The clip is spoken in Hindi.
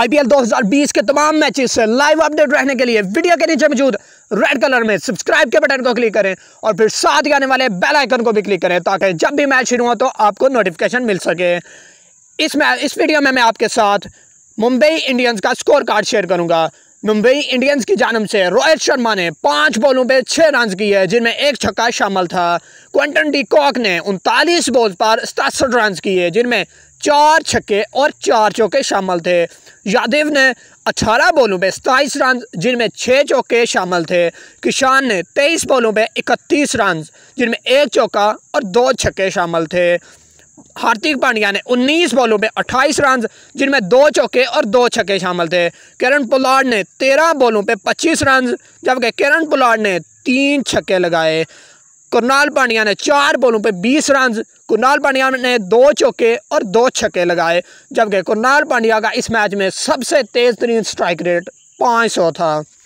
आईपीएल 2020 के तमाम मैचेस से लाइव अपडेट रहने के लिए वीडियो के नीचे मौजूद रेड कलर में सब्सक्राइब के बटन को क्लिक करें और फिर साथ ही आने वाले बेल आइकन को भी क्लिक करें ताकि जब भी मैच शुरू हो तो आपको नोटिफिकेशन मिल सके इस मैच इस वीडियो में मैं आपके साथ मुंबई इंडियंस का स्कोर कार्ड शेयर करूँगा मुंबई इंडियंस की जानम से रोहित शर्मा ने पाँच बॉलों पे छह रन किए जिनमें एक छक्का शामिल था क्वेंटन डी कॉक ने उनतालीस बॉल पर सतासठ रन किए जिनमें चार छक्के और चार चौके शामिल थे यादव ने अठारह बॉलों पे सताईस रन जिनमें छः चौके शामिल थे किशान ने तेईस बॉलों पे इकतीस रन जिनमें एक चौका और दो छक्के शामिल थे हार्दिक पांड्या ने 19 बॉलों में 28 रन जिनमें दो चौके और दो छक्के शामिल थे किरण पुलाड़ ने 13 बॉलों पे 25 रन जबकि किरण पुलाड़ ने तीन छक्के लगाए कुरनाल पांड्या ने चार बॉलों पे 20 रन कुरनाल पांड्या ने दो चौके और दो छक्के लगाए जबकि कुरनाल पांड्या का इस मैच में सबसे तेज़ तरीन स्ट्राइक रेट पाँच था